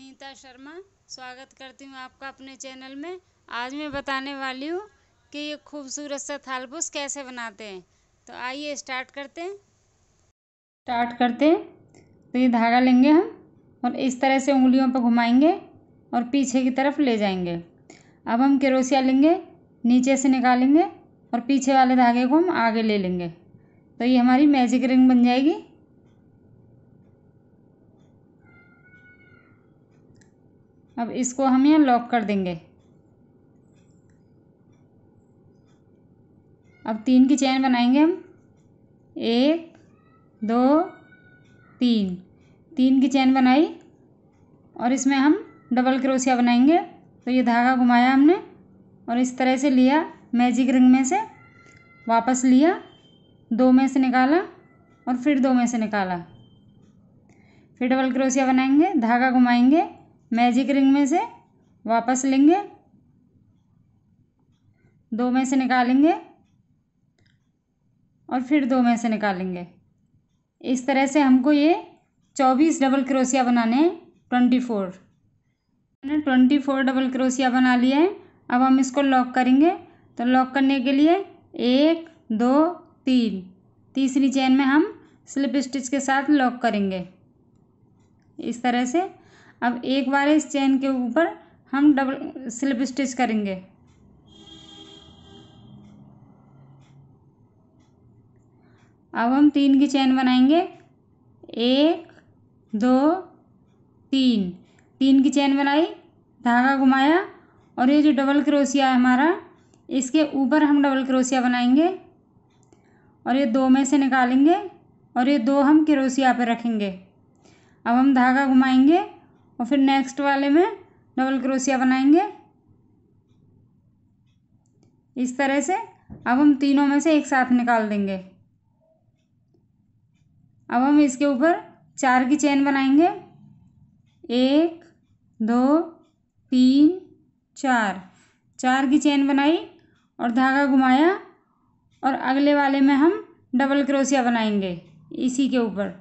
अनीता शर्मा स्वागत करती हूँ आपका अपने चैनल में आज मैं बताने वाली हूँ कि ये खूबसूरत सा थालपुस कैसे बनाते हैं तो आइए स्टार्ट करते हैं स्टार्ट करते हैं तो ये धागा लेंगे हम और इस तरह से उंगलियों पर घुमाएंगे और पीछे की तरफ ले जाएंगे अब हम केरोसिया लेंगे नीचे से निकालेंगे और पीछे वाले धागे को हम आगे ले लेंगे तो ये हमारी मैजिक रिंग बन जाएगी अब इसको हम यहाँ लॉक कर देंगे अब तीन की चैन बनाएंगे हम एक दो तीन तीन की चैन बनाई और इसमें हम डबल क्रोशिया बनाएंगे तो ये धागा घुमाया हमने और इस तरह से लिया मैजिक रिंग में से वापस लिया दो में से निकाला और फिर दो में से निकाला फिर डबल क्रोशिया बनाएंगे धागा घुमाएंगे मैजिक रिंग में से वापस लेंगे दो में से निकालेंगे और फिर दो में से निकालेंगे इस तरह से हमको ये चौबीस डबल क्रोसिया बनाने हैं ट्वेंटी फोर मैंने ट्वेंटी फोर डबल क्रोसिया बना लिया है अब हम इसको लॉक करेंगे तो लॉक करने के लिए एक दो तीन तीसरी चेन में हम स्लिप स्टिच के साथ लॉक करेंगे इस तरह से अब एक बार इस चेन के ऊपर हम डबल स्लिप स्टिच करेंगे अब हम तीन की चेन बनाएंगे एक दो तीन तीन की चेन बनाई धागा घुमाया और ये जो डबल क्रोसिया है हमारा इसके ऊपर हम डबल क्रोसिया बनाएंगे और ये दो में से निकालेंगे और ये दो हम क्रोसिया पर रखेंगे अब हम धागा घुमाएंगे और फिर नेक्स्ट वाले में डबल क्रोशिया बनाएंगे इस तरह से अब हम तीनों में से एक साथ निकाल देंगे अब हम इसके ऊपर चार की चेन बनाएंगे एक दो तीन चार चार की चेन बनाई और धागा घुमाया और अगले वाले में हम डबल क्रोशिया बनाएंगे इसी के ऊपर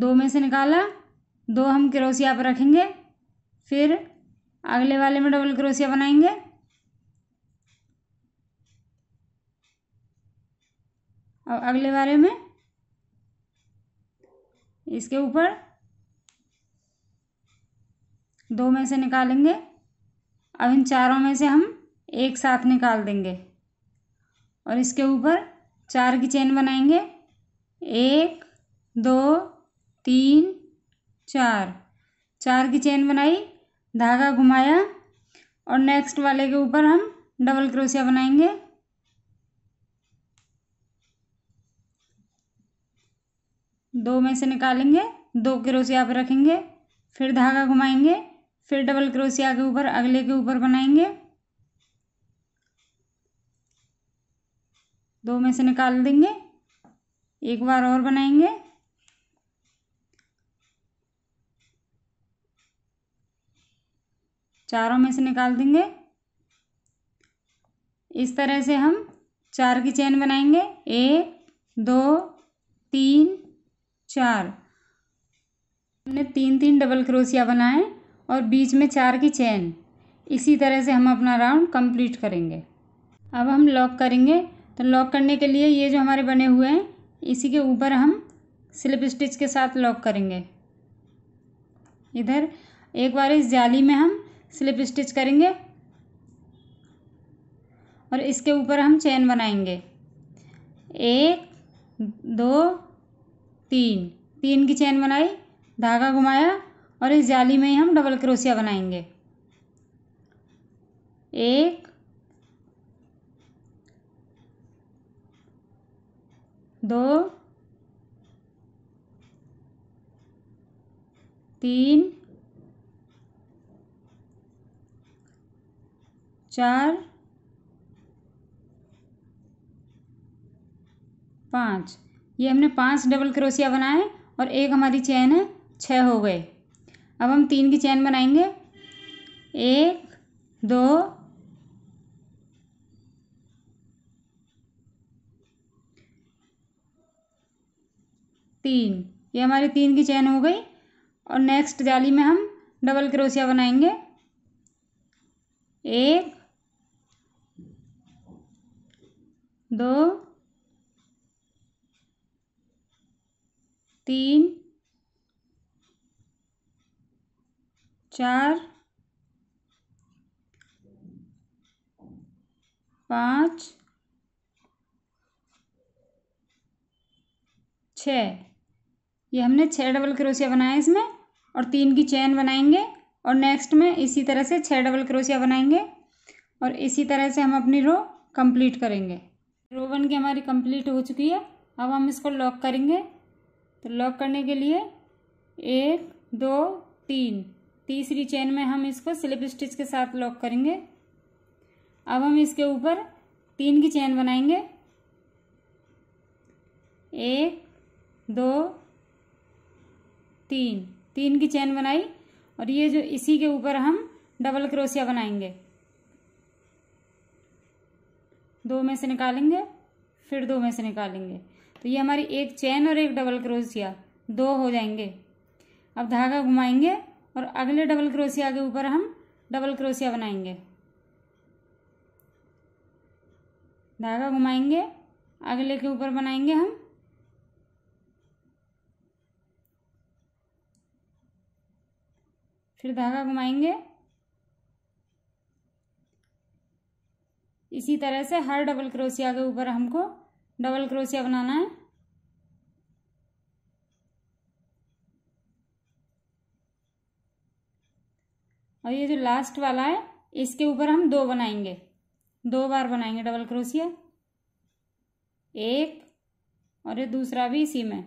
दो में से निकाला दो हम क्रोसिया पर रखेंगे फिर अगले वाले में डबल क्रोसिया बनाएंगे और अगले वाले में इसके ऊपर दो में से निकालेंगे अब इन चारों में से हम एक साथ निकाल देंगे और इसके ऊपर चार की चेन बनाएंगे एक दो तीन चार चार की चेन बनाई धागा घुमाया और नेक्स्ट वाले के ऊपर हम डबल क्रोशिया बनाएंगे दो में से निकालेंगे दो क्रोशिया पर रखेंगे फिर धागा घुमाएंगे फिर डबल क्रोशिया के ऊपर अगले के ऊपर बनाएंगे दो में से निकाल देंगे एक बार और बनाएंगे चारों में से निकाल देंगे इस तरह से हम चार की चेन बनाएंगे एक दो तीन चार हमने तीन तीन डबल क्रोशिया बनाए और बीच में चार की चेन इसी तरह से हम अपना राउंड कंप्लीट करेंगे अब हम लॉक करेंगे तो लॉक करने के लिए ये जो हमारे बने हुए हैं इसी के ऊपर हम स्लिप स्टिच के साथ लॉक करेंगे इधर एक बार इस जाली में हम स्लिप स्टिच करेंगे और इसके ऊपर हम चेन बनाएंगे एक दो तीन तीन की चेन बनाई धागा घुमाया और इस जाली में ही हम डबल क्रोशिया बनाएंगे एक दो तीन चार पाँच ये हमने पाँच डबल क्रोशिया बनाए और एक हमारी चैन है छः हो गए अब हम तीन की चैन बनाएंगे एक दो तीन ये हमारी तीन की चैन हो गई और नेक्स्ट जाली में हम डबल क्रोशिया बनाएंगे एक दो तीन चार पाँच छ ये हमने छः डबल क्रोशिया बनाया इसमें और तीन की चैन बनाएंगे और नेक्स्ट में इसी तरह से छः डबल क्रोशिया बनाएंगे और इसी तरह से हम अपनी रो कंप्लीट करेंगे रो वन की हमारी कंप्लीट हो चुकी है अब हम इसको लॉक करेंगे तो लॉक करने के लिए एक दो तीन तीसरी चेन में हम इसको स्लिप स्टिच के साथ लॉक करेंगे अब हम इसके ऊपर तीन की चेन बनाएंगे एक दो तीन तीन की चेन बनाई और ये जो इसी के ऊपर हम डबल क्रोशिया बनाएंगे दो में से निकालेंगे फिर दो में से निकालेंगे तो ये हमारी एक चैन और एक डबल क्रोशिया दो हो जाएंगे अब धागा घुमाएंगे और अगले डबल क्रोशिया के ऊपर हम डबल क्रोशिया बनाएंगे धागा घुमाएंगे अगले के ऊपर बनाएंगे हम फिर धागा घुमाएंगे इसी तरह से हर डबल क्रोशिया के ऊपर हमको डबल क्रोशिया बनाना है और ये जो लास्ट वाला है इसके ऊपर हम दो बनाएंगे दो बार बनाएंगे डबल क्रोशिया एक और ये दूसरा भी इसी में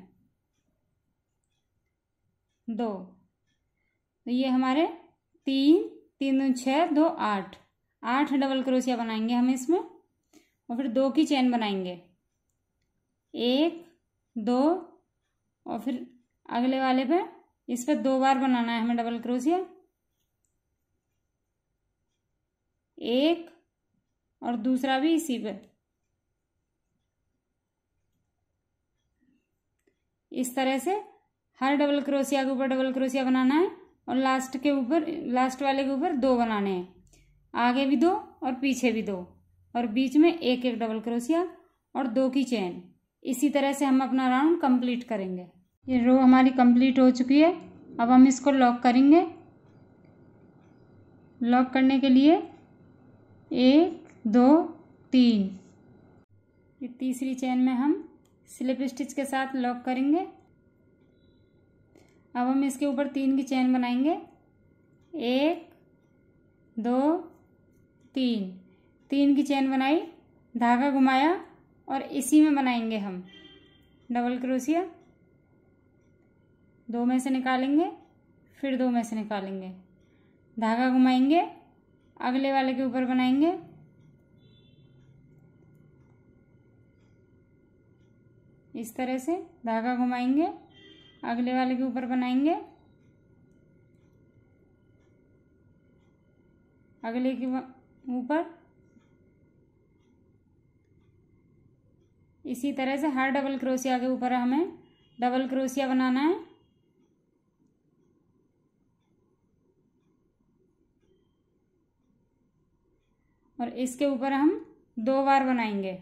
दो तो ये हमारे तीन तीन छः दो आठ आठ डबल क्रोशिया बनाएंगे हम इसमें और फिर दो की चेन बनाएंगे एक दो और फिर अगले वाले पे इस पर दो बार बनाना है हमें डबल क्रोशिया एक और दूसरा भी इसी पे इस तरह से हर डबल क्रोशिया के ऊपर डबल क्रोशिया बनाना है और लास्ट के ऊपर लास्ट वाले के ऊपर दो बनाने हैं आगे भी दो और पीछे भी दो और बीच में एक एक डबल क्रोशिया और दो की चैन इसी तरह से हम अपना राउंड कंप्लीट करेंगे ये रो हमारी कंप्लीट हो चुकी है अब हम इसको लॉक करेंगे लॉक करने के लिए एक दो तीन ये तीसरी चैन में हम स्लिप स्टिच के साथ लॉक करेंगे अब हम इसके ऊपर तीन की चैन बनाएंगे एक दो तीन तीन की चेन बनाई धागा घुमाया और इसी में बनाएंगे हम डबल क्रोसिया दो में से निकालेंगे फिर दो में से निकालेंगे धागा घुमाएंगे अगले वाले के ऊपर बनाएंगे इस तरह से धागा घुमाएंगे अगले वाले के ऊपर बनाएंगे अगले के ऊपर इसी तरह से हर डबल क्रोशिया के ऊपर हमें डबल क्रोशिया बनाना है और इसके ऊपर हम दो बार बनाएंगे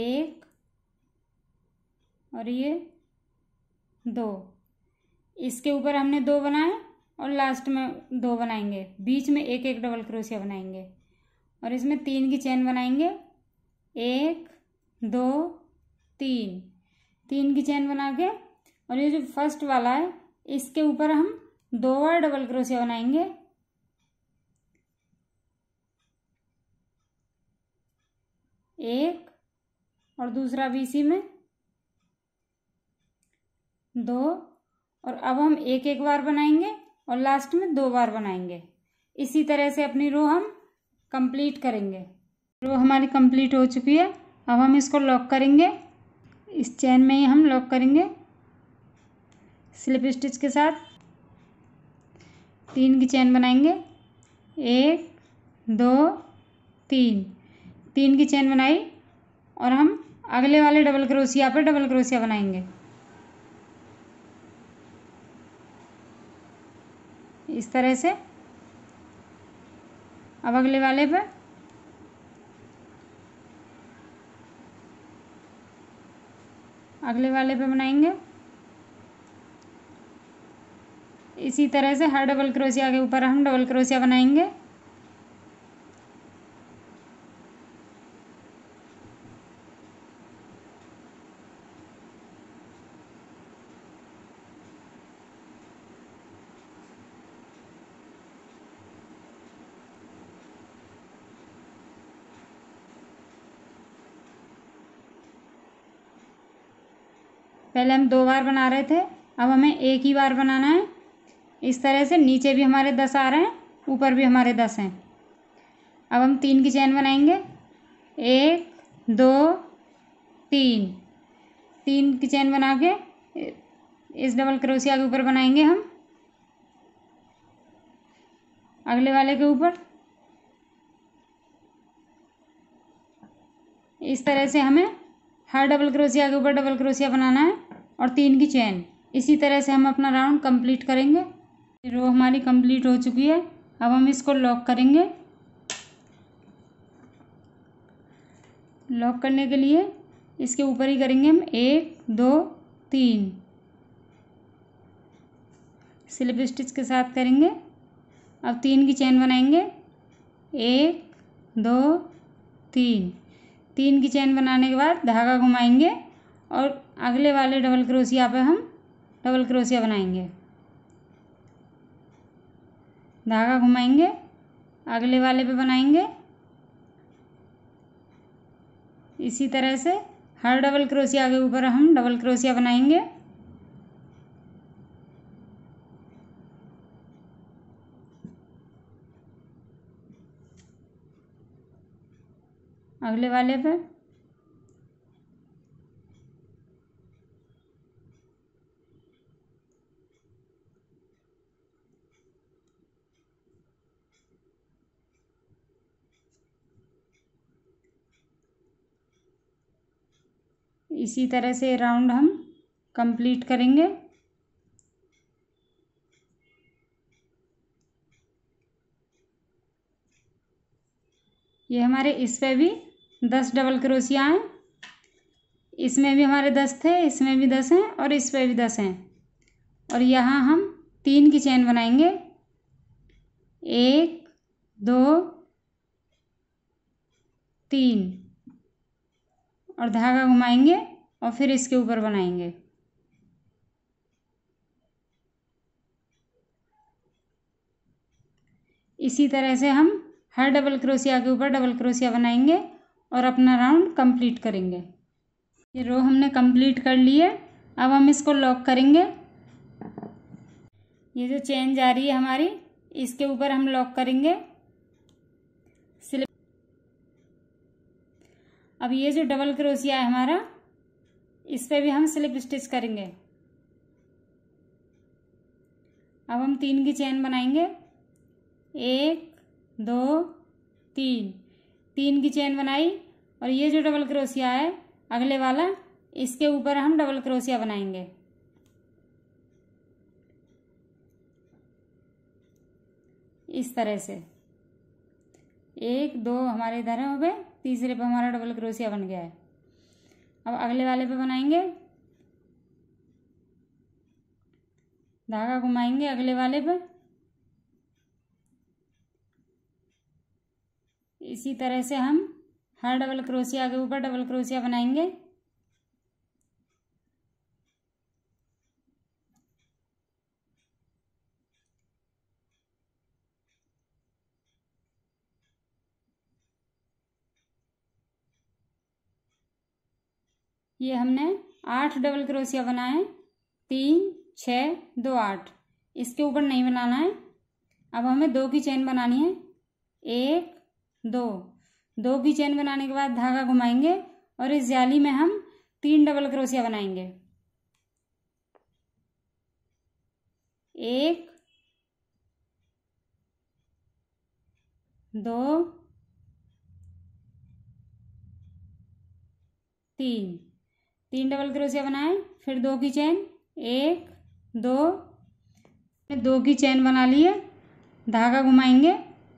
एक और ये दो इसके ऊपर हमने दो बनाए और लास्ट में दो बनाएंगे बीच में एक एक डबल क्रोशिया बनाएंगे और इसमें तीन की चेन बनाएंगे एक दो तीन तीन की चेन बना के और ये जो फर्स्ट वाला है इसके ऊपर हम दो बार डबल क्रोशिया बनाएंगे एक और दूसरा भी इसी में दो और अब हम एक एक बार बनाएंगे और लास्ट में दो बार बनाएंगे इसी तरह से अपनी रो हम कंप्लीट करेंगे रो हमारी कंप्लीट हो चुकी है अब हम इसको लॉक करेंगे इस चैन में ही हम लॉक करेंगे स्लिप स्टिच के साथ तीन की चैन बनाएंगे एक दो तीन तीन की चैन बनाई और हम अगले वाले डबल क्रोशिया पर डबल क्रोशिया बनाएंगे इस तरह से अब अगले वाले पर अगले वाले पे बनाएंगे इसी तरह से हर डबल क्रोशिया के ऊपर हम डबल क्रोशिया बनाएंगे पहले हम दो बार बना रहे थे अब हमें एक ही बार बनाना है इस तरह से नीचे भी हमारे दस आ रहे हैं ऊपर भी हमारे दस हैं अब हम तीन की चैन बनाएंगे एक दो तीन तीन की चैन बना के इस डबल क्रोशिया के ऊपर बनाएंगे हम अगले वाले के ऊपर इस तरह से हमें हर डबल क्रोशिया के ऊपर डबल क्रोशिया बनाना है और तीन की चैन इसी तरह से हम अपना राउंड कंप्लीट करेंगे रो हमारी कंप्लीट हो चुकी है अब हम इसको लॉक करेंगे लॉक करने के लिए इसके ऊपर ही करेंगे हम एक दो तीन स्लिप स्टिच के साथ करेंगे अब तीन की चैन बनाएंगे एक दो तीन तीन की चैन बनाने के बाद धागा घुमाएंगे और अगले वाले डबल क्रोशिया पे हम डबल क्रोशिया बनाएंगे धागा घुमाएंगे अगले वाले पे बनाएंगे इसी तरह से हर डबल क्रोशिया के ऊपर हम डबल क्रोशिया बनाएंगे अगले वाले पे इसी तरह से राउंड हम कंप्लीट करेंगे ये हमारे इस पे भी दस डबल क्रोशिया हैं इसमें भी हमारे दस थे इसमें भी दस हैं और इस पे भी दस हैं और यहाँ हम तीन की चेन बनाएंगे एक दो तीन और धागा घुमाएंगे और फिर इसके ऊपर बनाएंगे इसी तरह से हम हर डबल क्रोसिया के ऊपर डबल क्रोसिया बनाएंगे और अपना राउंड कंप्लीट करेंगे ये रो हमने कंप्लीट कर है अब हम इसको लॉक करेंगे ये जो चेन जा रही है हमारी इसके ऊपर हम लॉक करेंगे अब ये जो डबल क्रोसिया है हमारा इस पर भी हम स्लिप स्टिच करेंगे अब हम तीन की चैन बनाएंगे एक दो तीन तीन की चैन बनाई और ये जो डबल क्रोसिया है अगले वाला इसके ऊपर हम डबल क्रोसिया बनाएंगे इस तरह से एक दो हमारे इधर हो गए तीसरे पे हमारा डबल क्रोशिया बन गया है अब अगले वाले पे बनाएंगे धागा घुमाएंगे अगले वाले पे इसी तरह से हम हर डबल क्रोशिया के ऊपर डबल क्रोशिया बनाएंगे ये हमने आठ डबल क्रोशिया बनाए तीन छ दो आठ इसके ऊपर नहीं बनाना है अब हमें दो की चेन बनानी है एक दो दो की चेन बनाने के बाद धागा घुमाएंगे और इस जाली में हम तीन डबल क्रोशिया बनाएंगे एक दो तीन तीन डबल क्रोशिया बनाए फिर दो की चैन एक दो दो की चैन बना लिए धागा घुमाएंगे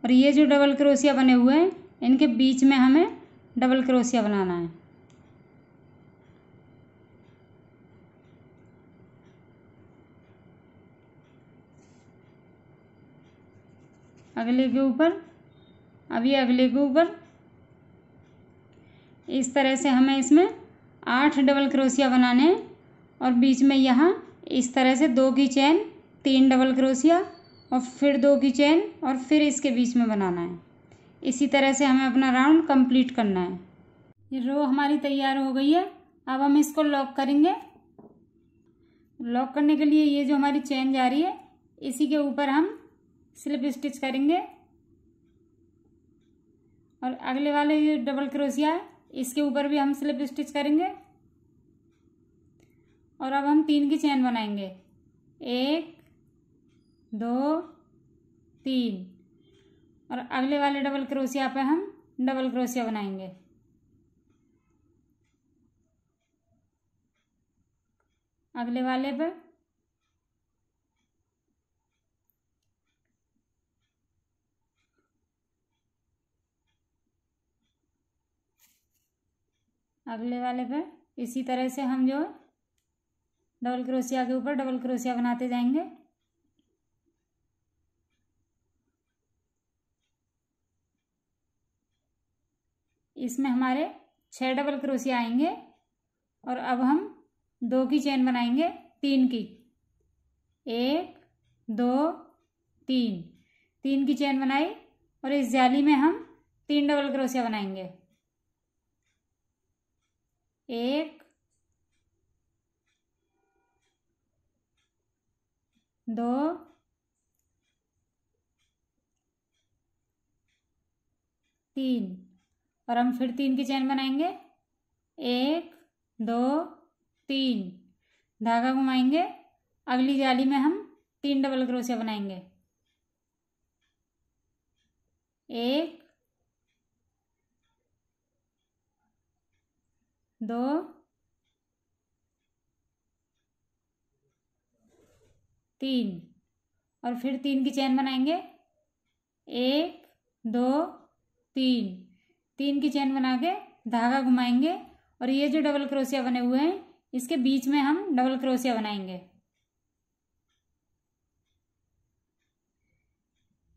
और ये जो डबल क्रोशिया बने हुए हैं इनके बीच में हमें डबल क्रोशिया बनाना है अगले के ऊपर अभी अगले के ऊपर इस तरह से हमें इसमें आठ डबल क्रोशिया बनाने और बीच में यहाँ इस तरह से दो की चैन तीन डबल क्रोशिया और फिर दो की चैन और फिर इसके बीच में बनाना है इसी तरह से हमें अपना राउंड कंप्लीट करना है ये रो हमारी तैयार हो गई है अब हम इसको लॉक करेंगे लॉक करने के लिए ये जो हमारी चैन जा रही है इसी के ऊपर हम स्लिप स्टिच करेंगे और अगले वाले ये डबल क्रोशिया है इसके ऊपर भी हम स्लिप स्टिच करेंगे और अब हम तीन की चेन बनाएंगे एक दो तीन और अगले वाले डबल क्रोशिया पे हम डबल क्रोशिया बनाएंगे अगले वाले पर अगले वाले पे इसी तरह से हम जो डबल क्रोशिया के ऊपर डबल क्रोशिया बनाते जाएंगे इसमें हमारे छः डबल क्रोशिया आएंगे और अब हम दो की चेन बनाएंगे तीन की एक दो तीन तीन की चेन बनाई और इस जाली में हम तीन डबल क्रोशिया बनाएंगे एक दो तीन और हम फिर तीन की चैन बनाएंगे एक दो तीन धागा घुमाएंगे अगली जाली में हम तीन डबल क्रोशिया बनाएंगे एक दो तीन और फिर तीन की चैन बनाएंगे एक दो तीन तीन की चैन बना के धागा घुमाएंगे और ये जो डबल क्रोसिया बने हुए हैं इसके बीच में हम डबल क्रोसिया बनाएंगे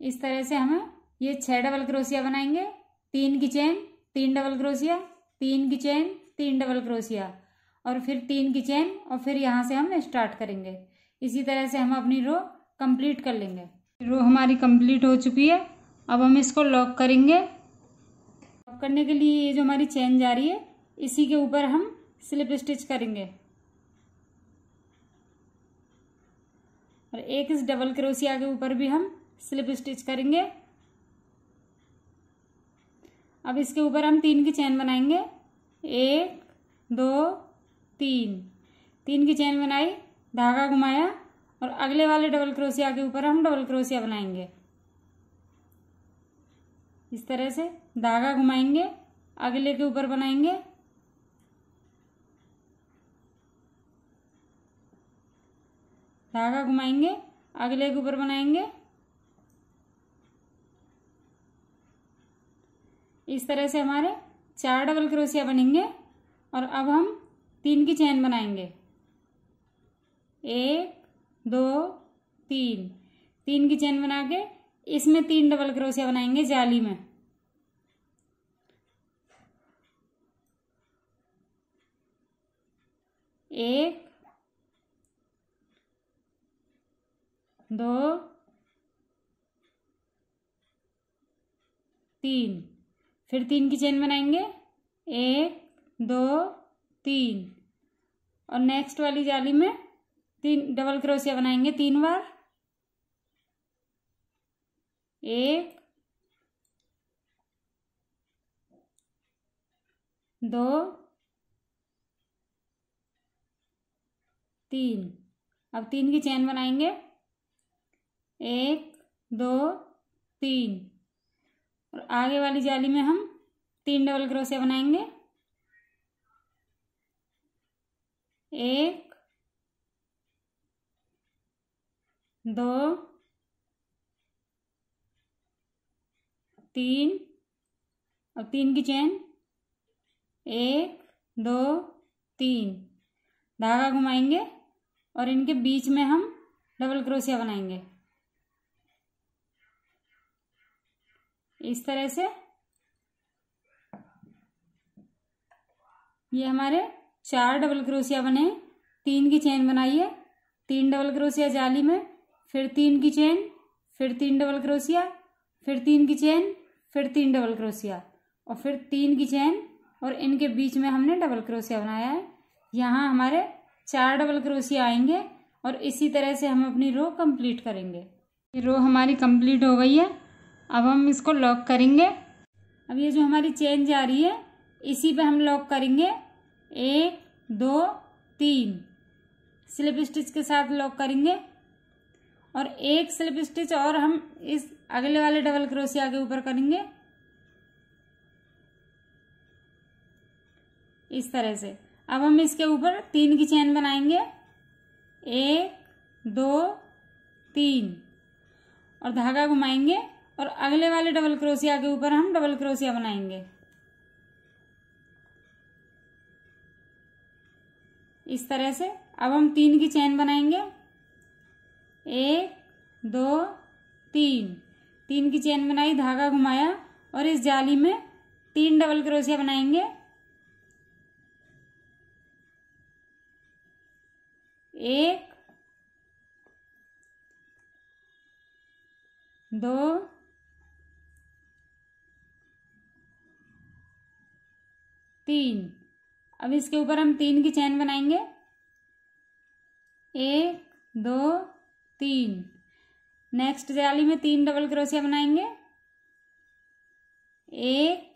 इस तरह से हम ये छह डबल क्रोसिया बनाएंगे तीन की चैन तीन डबल क्रोसिया तीन की चैन तीन डबल क्रोशिया और फिर तीन की चैन और फिर यहाँ से हम स्टार्ट करेंगे इसी तरह से हम अपनी रो कंप्लीट कर लेंगे रो हमारी कंप्लीट हो चुकी है अब हम इसको लॉक करेंगे लॉक करने के लिए ये जो हमारी चैन जा रही है इसी के ऊपर हम स्लिप स्टिच करेंगे और एक इस डबल क्रोशिया के ऊपर भी हम स्लिप स्टिच करेंगे अब इसके ऊपर हम तीन की चैन बनाएंगे एक दो तीन तीन की चेन बनाई धागा घुमाया और अगले वाले डबल क्रोशिया के ऊपर हम डबल क्रोशिया बनाएंगे इस तरह से धागा घुमाएंगे अगले के ऊपर बनाएंगे धागा घुमाएंगे अगले के ऊपर बनाएंगे इस तरह से हमारे चार डबल क्रोशिया बनेंगे और अब हम तीन की चैन बनाएंगे एक दो तीन तीन की चैन बना के इसमें तीन डबल क्रोशिया बनाएंगे जाली में एक दो तीन फिर तीन की चेन बनाएंगे एक दो तीन और नेक्स्ट वाली जाली में तीन डबल क्रोशिया बनाएंगे तीन बार एक दो तीन अब तीन की चेन बनाएंगे एक दो तीन और आगे वाली जाली में हम तीन डबल क्रोशिया बनाएंगे एक दो तीन और तीन की चैन एक दो तीन धागा घुमाएंगे और इनके बीच में हम डबल क्रोशिया बनाएंगे इस तरह से ये हमारे चार डबल क्रोशिया बने तीन की चेन बनाइए तीन डबल क्रोशिया जाली में फिर तीन की चेन फिर तीन डबल क्रोशिया फिर तीन की चेन फिर तीन डबल क्रोशिया और फिर तीन की चेन और इनके बीच में हमने डबल क्रोशिया बनाया है यहाँ हमारे चार डबल क्रोशिया आएंगे और इसी तरह से हम अपनी रो कंप्लीट करेंगे ये रो हमारी कंप्लीट हो गई है अब हम इसको लॉक करेंगे अब ये जो हमारी चेन जा रही है इसी पे हम लॉक करेंगे एक दो तीन स्लिप स्टिच के साथ लॉक करेंगे और एक स्लिप स्टिच और हम इस अगले वाले डबल क्रोशिया के ऊपर करेंगे इस तरह से अब हम इसके ऊपर तीन की चेन बनाएंगे एक दो तीन और धागा घुमाएंगे और अगले वाले डबल क्रोसिया के ऊपर हम डबल क्रोसिया बनाएंगे इस तरह से अब हम तीन की चैन बनाएंगे एक दो तीन तीन की चैन बनाई धागा घुमाया और इस जाली में तीन डबल क्रोशिया बनाएंगे एक दो तीन अब इसके ऊपर हम तीन की चैन बनाएंगे एक दो तीन नेक्स्ट जाली में तीन डबल क्रोशिया बनाएंगे एक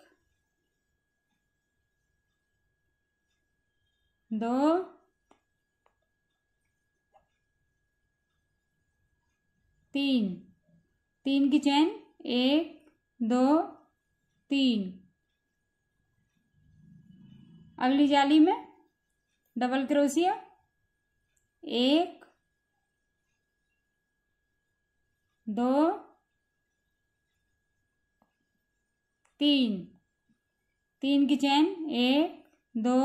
दो तीन तीन की चैन एक दो तीन अगली जाली में डबल क्रोशिया एक दो तीन तीन की चैन एक दो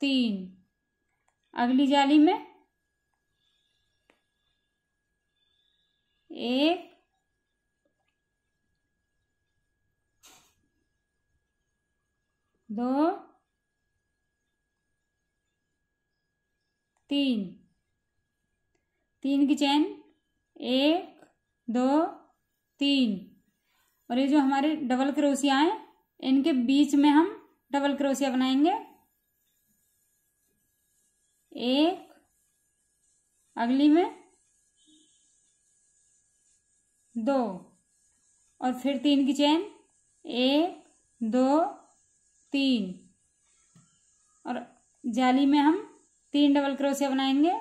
तीन अगली जाली में एक दो तीन तीन की चैन एक दो तीन और ये जो हमारे डबल क्रोसिया हैं इनके बीच में हम डबल क्रोसिया बनाएंगे एक अगली में दो और फिर तीन की चैन एक दो तीन और जाली में हम तीन डबल क्रोशिया बनाएंगे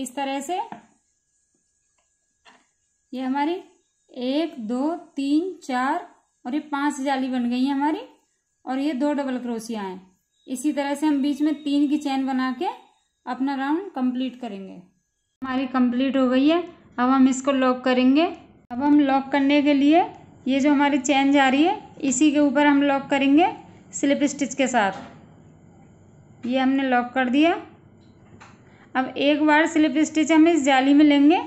इस तरह से ये हमारी एक दो तीन चार और ये पांच जाली बन गई है हमारी और ये दो डबल क्रोशिया हैं इसी तरह से हम बीच में तीन की चैन बना के अपना राउंड कंप्लीट करेंगे हमारी कंप्लीट हो गई है अब हम इसको लॉक करेंगे अब हम लॉक करने के लिए ये जो हमारी चैन जा रही है इसी के ऊपर हम लॉक करेंगे स्लिप स्टिच के साथ ये हमने लॉक कर दिया अब एक बार स्लिप स्टिच हम इस जाली में लेंगे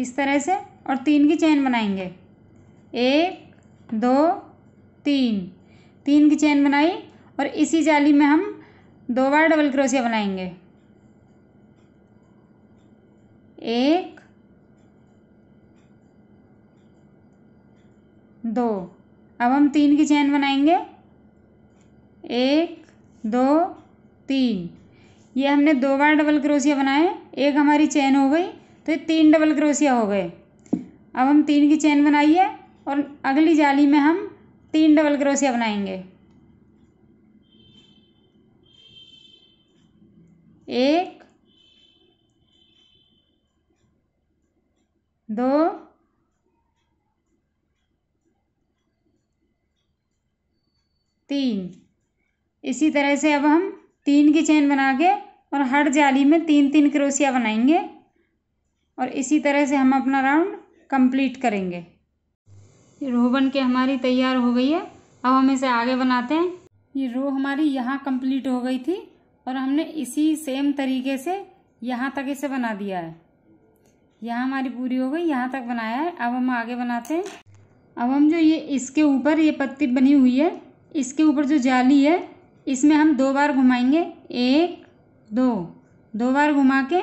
इस तरह से और तीन की चैन बनाएंगे एक दो तीन तीन की चैन बनाई और इसी जाली में हम दो बार डबल क्रोशिया बनाएंगे एक दो अब हम तीन की चैन बनाएंगे एक दो तीन ये हमने दो बार डबल क्रोशिया बनाए एक हमारी चैन हो गई तो ये तीन डबल क्रोशिया हो गए अब हम तीन की चैन बनाइए और अगली जाली में हम तीन डबल क्रोशिया बनाएंगे एक दो तीन इसी तरह से अब हम तीन की चेन बना के और हर जाली में तीन तीन क्रोसिया बनाएंगे और इसी तरह से हम अपना राउंड कंप्लीट करेंगे ये रो बन के हमारी तैयार हो गई है अब हम इसे आगे बनाते हैं ये रो हमारी यहाँ कंप्लीट हो गई थी और हमने इसी सेम तरीके से यहाँ तक इसे बना दिया है यहाँ हमारी पूरी हो गई यहाँ तक बनाया है अब हम आगे बनाते हैं अब हम जो ये इसके ऊपर ये पत्ती बनी हुई है इसके ऊपर जो जाली है इसमें हम दो बार घुमाएंगे एक दो दो बार घुमा के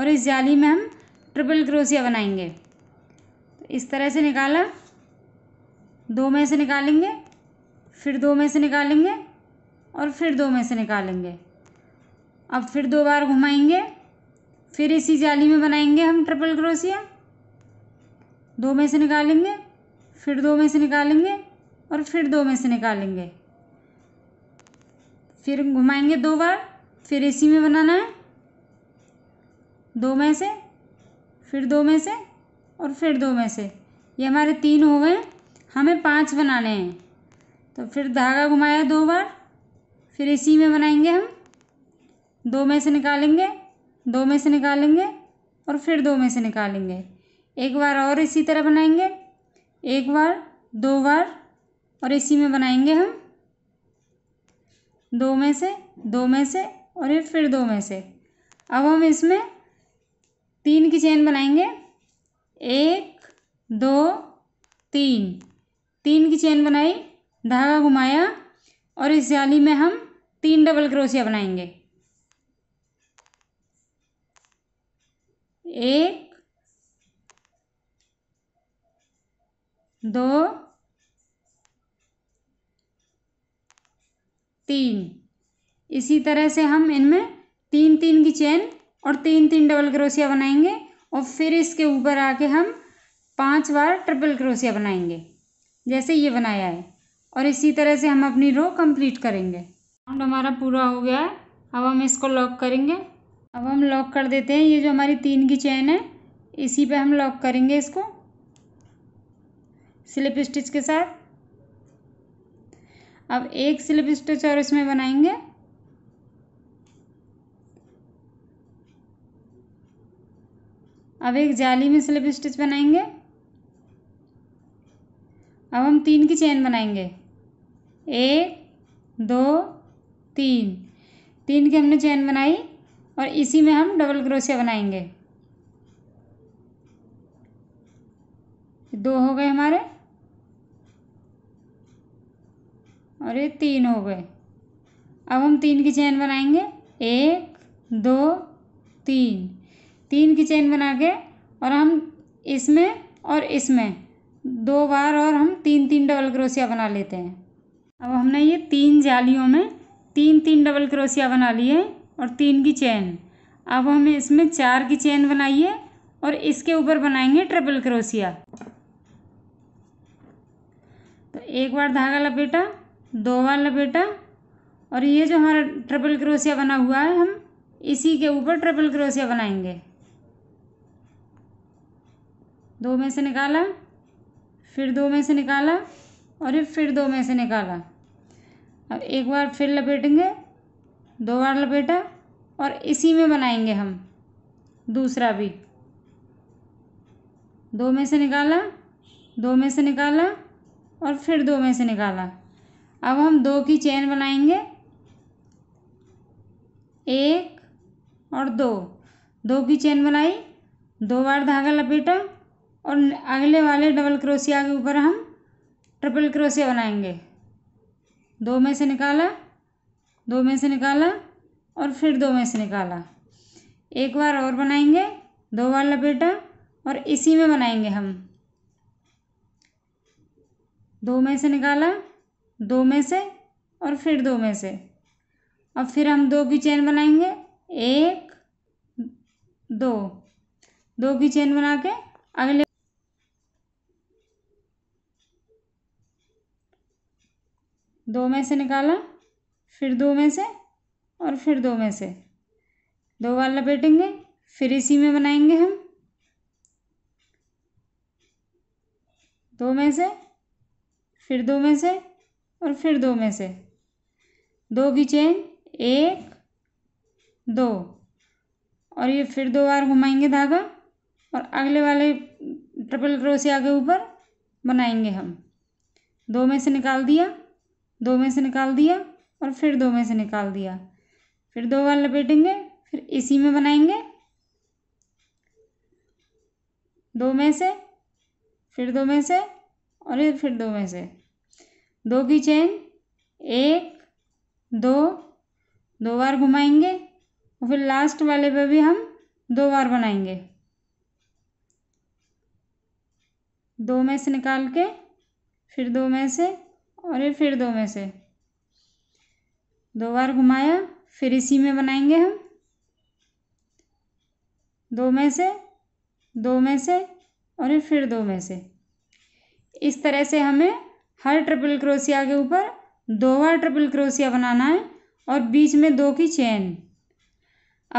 और इस जाली में हम ट्रिपल क्रोसिया बनाएंगे तो इस तरह से निकाला दो में से निकालेंगे फिर दो में से निकालेंगे और फिर दो में से निकालेंगे अब फिर दो बार घुमाएंगे फिर इसी जाली में बनाएंगे हम ट्रिपल क्रोसिया दो में से निकालेंगे फिर दो में से निकालेंगे और फिर दो में से निकालेंगे फिर घुमाएंगे दो बार फिर इसी में बनाना है दो में से फिर दो में से और फिर दो में से ये हमारे तीन हो गए हमें पांच बनाने हैं तो फिर धागा घुमाया दो बार फिर इसी में बनाएंगे हम दो में से निकालेंगे दो में से निकालेंगे और फिर दो में से निकालेंगे एक बार और इसी तरह बनाएंगे एक बार दो बार और इसी में बनाएंगे हम दो में से दो में से और ये फिर दो में से अब हम इसमें तीन की चेन बनाएंगे एक दो तीन तीन की चेन बनाई धागा घुमाया और इस जाली में हम तीन डबल क्रोशिया बनाएंगे एक दो तीन इसी तरह से हम इनमें तीन तीन की चेन और तीन तीन डबल क्रोशिया बनाएंगे और फिर इसके ऊपर आके हम पांच बार ट्रिपल क्रोशिया बनाएंगे जैसे ये बनाया है और इसी तरह से हम अपनी रो कंप्लीट करेंगे राउंड हमारा पूरा हो गया है अब हम इसको लॉक करेंगे अब हम लॉक कर देते हैं ये जो हमारी तीन की चेन है इसी पे हम लॉक करेंगे इसको स्लिप स्टिच के साथ अब एक स्लिप स्टिच और इसमें बनाएंगे अब एक जाली में स्लिप स्टिच बनाएंगे अब हम तीन की चेन बनाएंगे एक दो तीन तीन की हमने चेन बनाई और इसी में हम डबल क्रोशिया बनाएंगे दो हो गए हमारे और ये तीन हो गए अब हम तीन की चेन बनाएंगे एक दो तीन तीन की चेन बना के और हम इसमें और इसमें दो बार और हम तीन तीन डबल क्रोशिया बना लेते हैं अब हमने ये तीन जालियों में तीन तीन डबल क्रोशिया बना लिए और तीन की चेन अब हम इसमें चार की चेन बनाइए और इसके ऊपर बनाएंगे ट्रिपल क्रोशिया तो एक बार धागा लपेटा दो वाला लपेटा और ये जो हमारा ट्रिपल क्रोशिया बना हुआ है हम इसी के ऊपर ट्रिपल क्रोशिया बनाएंगे दो में से निकाला फिर दो में से निकाला और फिर दो में से निकाला अब एक बार फिर लपेटेंगे दो बार लपेटा और इसी में बनाएंगे हम दूसरा भी दो में से निकाला दो में से निकाला और फिर दो में से निकाला अब हम दो की चेन बनाएंगे एक और दो दो की चेन बनाई दो बार धागा लपेटा और अगले वाले डबल क्रोशिया के ऊपर हम ट्रिपल क्रोशिया बनाएंगे दो में से निकाला दो में से निकाला और फिर दो में से निकाला एक बार और बनाएंगे दो बार लपेटा और इसी में बनाएंगे हम दो में से निकाला दो में से और फिर दो में से अब फिर हम दो की चेन बनाएंगे एक दो दो की चेन बना के अगले दो में से निकाला फिर दो में से और फिर दो में से दो बार लपेटेंगे फिर इसी में बनाएंगे हम दो में से फिर दो में से और फिर दो में से दो की चेन एक दो और ये फिर दो बार घुमाएंगे धागा और अगले वाले ट्रिपल क्रोशिया के ऊपर बनाएंगे हम दो में से निकाल दिया दो में से निकाल दिया और फिर दो में से निकाल दिया फिर दो बार लपेटेंगे फिर इसी में बनाएंगे दो में से फिर दो में से और ये फिर दो में से दो की चेन एक दो दो बार घुमाएंगे और फिर लास्ट वाले पे भी हम दो बार बनाएंगे दो में से निकाल के फिर दो में से और फिर दो में से दो बार घुमाया फिर इसी में बनाएंगे हम दो में से दो में से और फिर दो में से इस तरह से हमें हर ट्रिपल क्रोशिया के ऊपर दो बार ट्रिपल क्रोशिया बनाना है और बीच में दो की चेन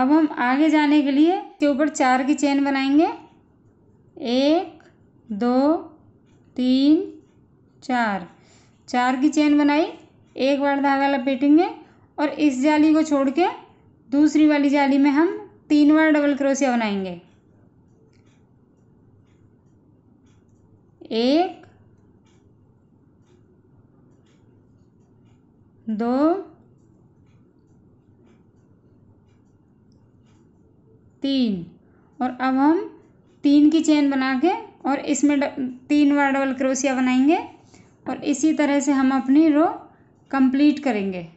अब हम आगे जाने के लिए के ऊपर चार की चेन बनाएंगे एक दो तीन चार चार की चेन बनाई एक बार धागा लपेटेंगे और इस जाली को छोड़ के दूसरी वाली जाली में हम तीन बार डबल क्रोशिया बनाएंगे एक दो तीन और अब हम तीन की चेन बना के और इसमें तीन बार डबल क्रोशिया बनाएंगे और इसी तरह से हम अपनी रो कंप्लीट करेंगे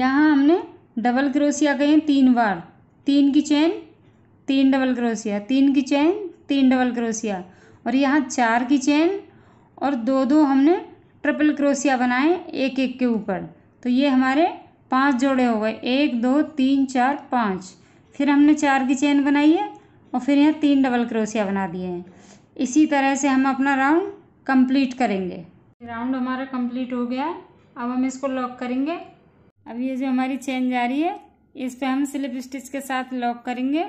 यहाँ हमने डबल क्रोशिया कहे तीन बार तीन की चेन तीन डबल क्रोशिया तीन की चेन तीन डबल क्रोशिया और यहाँ चार की चेन और दो दो हमने ट्रिपल क्रोसिया बनाएं एक एक के ऊपर तो ये हमारे पांच जोड़े हो गए एक दो तीन चार पाँच फिर हमने चार की चेन बनाई है और फिर यहाँ तीन डबल क्रोसिया बना दिए हैं इसी तरह से हम अपना राउंड कंप्लीट करेंगे राउंड हमारा कंप्लीट हो गया है अब हम इसको लॉक करेंगे अब ये जो हमारी चेन जा रही है इस पर हम स्लिप स्टिच के साथ लॉक करेंगे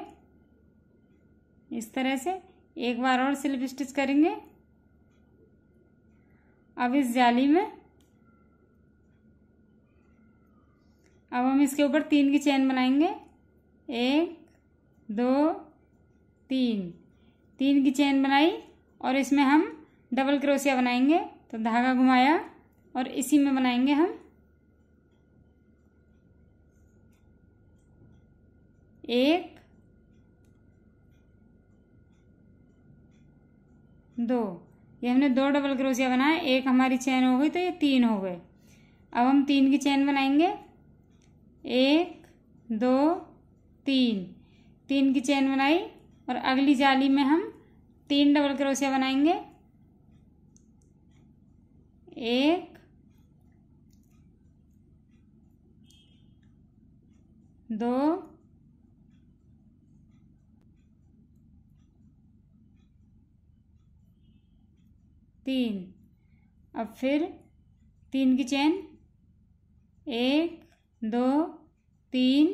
इस तरह से एक बार और स्लिप स्टिच करेंगे अब इस जाली में अब हम इसके ऊपर तीन की चैन बनाएंगे एक दो तीन तीन की चैन बनाई और इसमें हम डबल क्रोसिया बनाएंगे तो धागा घुमाया और इसी में बनाएंगे हम एक दो ये हमने दो डबल क्रोशिया बनाए एक हमारी चैन हो गई तो ये तीन हो गए अब हम तीन की चैन बनाएंगे एक दो तीन तीन की चैन बनाई और अगली जाली में हम तीन डबल क्रोशिया बनाएंगे एक दो तीन अब फिर तीन की चैन एक दो तीन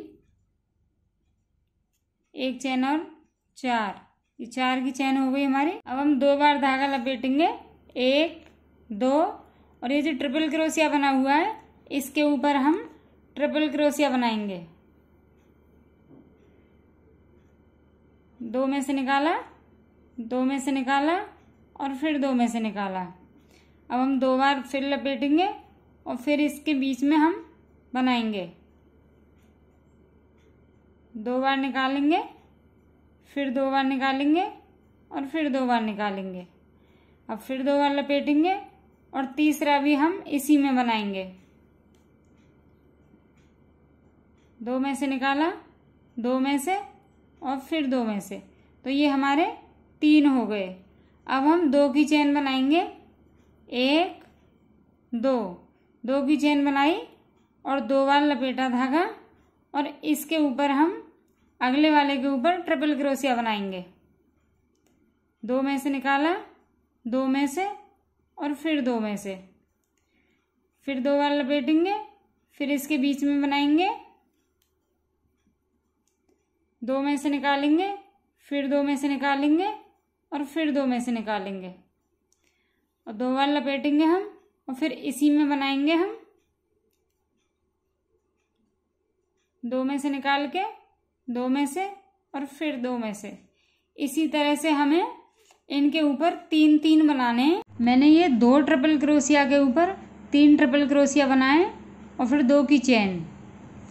एक चैन और चार ये चार की चैन हो गई हमारी अब हम दो बार धागा लपेटेंगे एक दो और ये जो ट्रिपल क्रोसिया बना हुआ है इसके ऊपर हम ट्रिपल क्रोसिया बनाएंगे दो में से निकाला दो में से निकाला और फिर दो में से निकाला है अब हम दो बार फिर लपेटेंगे और फिर इसके बीच में हम बनाएंगे दो बार निकालेंगे फिर दो बार निकालेंगे और फिर दो बार निकालेंगे अब फिर दो बार लपेटेंगे और तीसरा भी हम इसी में बनाएंगे दो में से निकाला दो में से और फिर दो में से तो ये हमारे तीन हो गए अब हम दो की चेन बनाएंगे एक दो दो की चेन बनाई और दो बार लपेटा धागा और इसके ऊपर हम अगले वाले के ऊपर ट्रिपल क्रोसिया बनाएंगे दो में से निकाला दो में से और फिर दो में से फिर दो बार लपेटेंगे फिर इसके बीच में बनाएंगे दो में से निकालेंगे फिर दो में से निकालेंगे और फिर दो में से निकालेंगे और दो बार लपेटेंगे हम और फिर इसी में बनाएंगे हम दो में से निकाल के दो में से और फिर दो में से इसी तरह से हमें इनके ऊपर तीन तीन बनाने हैं मैंने ये दो ट्रिपल क्रोसिया के ऊपर तीन ट्रिपल क्रोसिया बनाए और फिर दो की चैन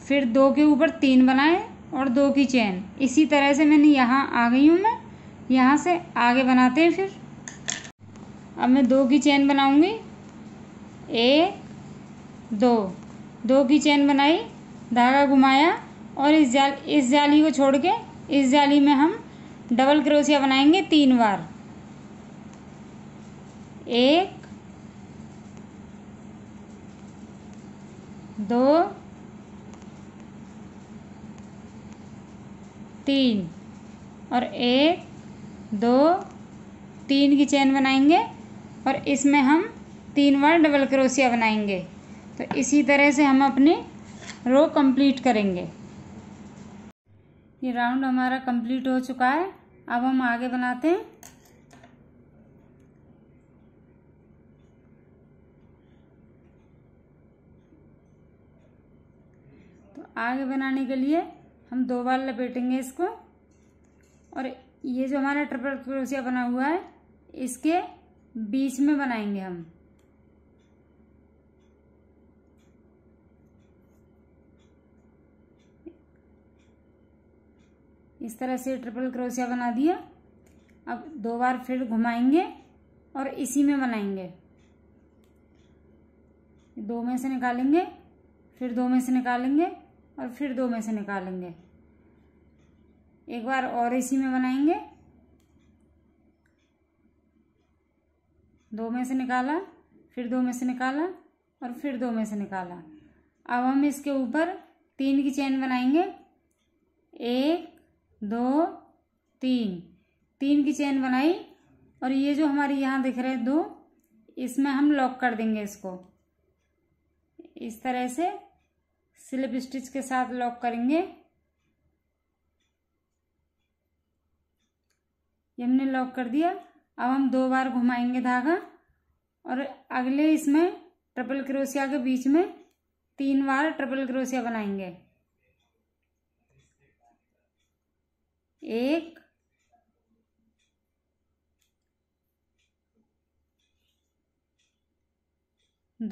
फिर दो के ऊपर तीन बनाए और दो की चैन इसी तरह से मैंने यहाँ आ गई हूँ मैं यहाँ से आगे बनाते हैं फिर अब मैं दो की चेन बनाऊंगी एक दो दो की चेन बनाई धागा घुमाया और इस जाल इस जाली को छोड़ के इस जाली में हम डबल क्रोशिया बनाएंगे तीन बार एक दो तीन और एक दो तीन की चेन बनाएंगे और इसमें हम तीन बार डबल क्रोशिया बनाएंगे तो इसी तरह से हम अपनी रो कंप्लीट करेंगे ये राउंड हमारा कंप्लीट हो चुका है अब हम आगे बनाते हैं तो आगे बनाने के लिए हम दो बार लपेटेंगे इसको और ये जो हमारा ट्रिपल क्रोशिया बना हुआ है इसके बीच में बनाएंगे हम इस तरह से ट्रिपल क्रोशिया बना दिया अब दो बार फिर घुमाएंगे और इसी में बनाएंगे दो में से निकालेंगे फिर दो में से निकालेंगे और फिर दो में से निकालेंगे एक बार और इसी में बनाएंगे दो में से निकाला फिर दो में से निकाला और फिर दो में से निकाला अब हम इसके ऊपर तीन की चैन बनाएंगे एक दो तीन तीन की चैन बनाई और ये जो हमारी यहाँ दिख रहे दो इसमें हम लॉक कर देंगे इसको इस तरह से स्लिप स्टिच के साथ लॉक करेंगे ये हमने लॉक कर दिया अब हम दो बार घुमाएंगे धागा और अगले इसमें ट्रिपल क्रोशिया के बीच में तीन बार ट्रिपल क्रोशिया बनाएंगे एक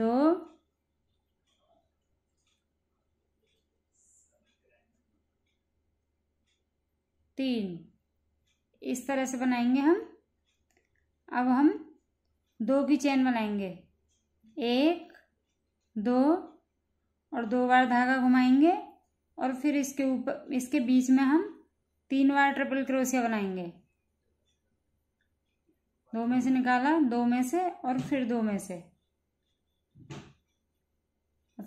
दो तीन इस तरह से बनाएंगे हम अब हम दो की चेन बनाएंगे एक दो और दो बार धागा घुमाएंगे और फिर इसके ऊपर इसके बीच में हम तीन बार ट्रिपल क्रोशिया बनाएंगे दो में से निकाला दो में से और फिर दो में से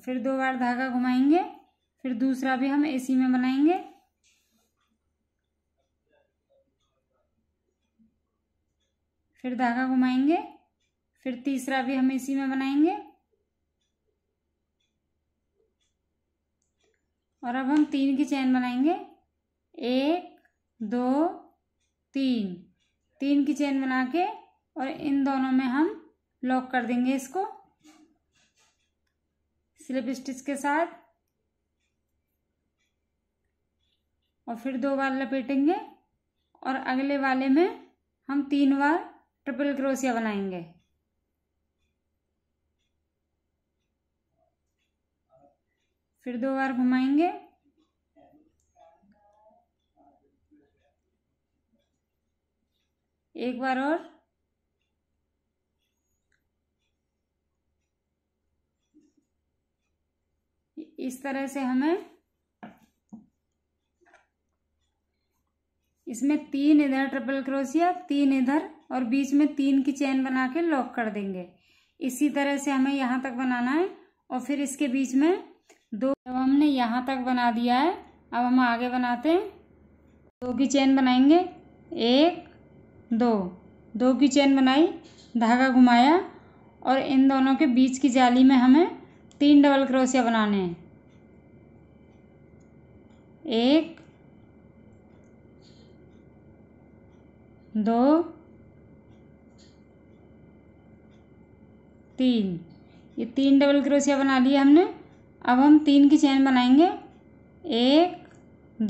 फिर दो बार धागा घुमाएंगे फिर दूसरा भी हम इसी में बनाएंगे फिर धागा घुमाएंगे फिर तीसरा भी हम इसी में बनाएंगे और अब हम तीन की चैन बनाएंगे एक दो तीन तीन की चैन बना के और इन दोनों में हम लॉक कर देंगे इसको स्लिप स्टिच के साथ और फिर दो बार लपेटेंगे और अगले वाले में हम तीन बार ट्रिपल क्रोसिया बनाएंगे फिर दो बार घुमाएंगे एक बार और इस तरह से हमें इसमें तीन इधर ट्रिपल क्रोसिया तीन इधर और बीच में तीन की चेन बना के लॉक कर देंगे इसी तरह से हमें यहाँ तक बनाना है और फिर इसके बीच में दो अब हमने यहाँ तक बना दिया है अब हम आगे बनाते हैं दो की चेन बनाएंगे एक दो दो की चेन बनाई धागा घुमाया और इन दोनों के बीच की जाली में हमें तीन डबल क्रोशिया बनाने हैं एक दो तीन ये तीन डबल क्रोशिया बना लिया हमने अब हम तीन की चैन बनाएंगे एक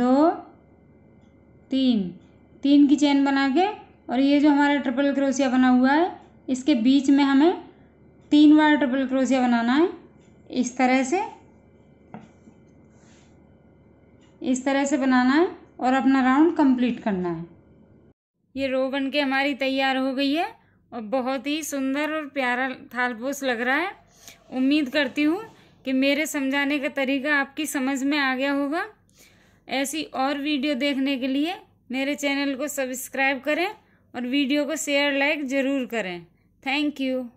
दो तीन तीन की चैन बना के और ये जो हमारा ट्रिपल क्रोशिया बना हुआ है इसके बीच में हमें तीन बार ट्रिपल क्रोशिया बनाना है इस तरह से इस तरह से बनाना है और अपना राउंड कंप्लीट करना है ये रो बन के हमारी तैयार हो गई है और बहुत ही सुंदर और प्यारा थालपोस लग रहा है उम्मीद करती हूँ कि मेरे समझाने का तरीका आपकी समझ में आ गया होगा ऐसी और वीडियो देखने के लिए मेरे चैनल को सब्सक्राइब करें और वीडियो को शेयर लाइक ज़रूर करें थैंक यू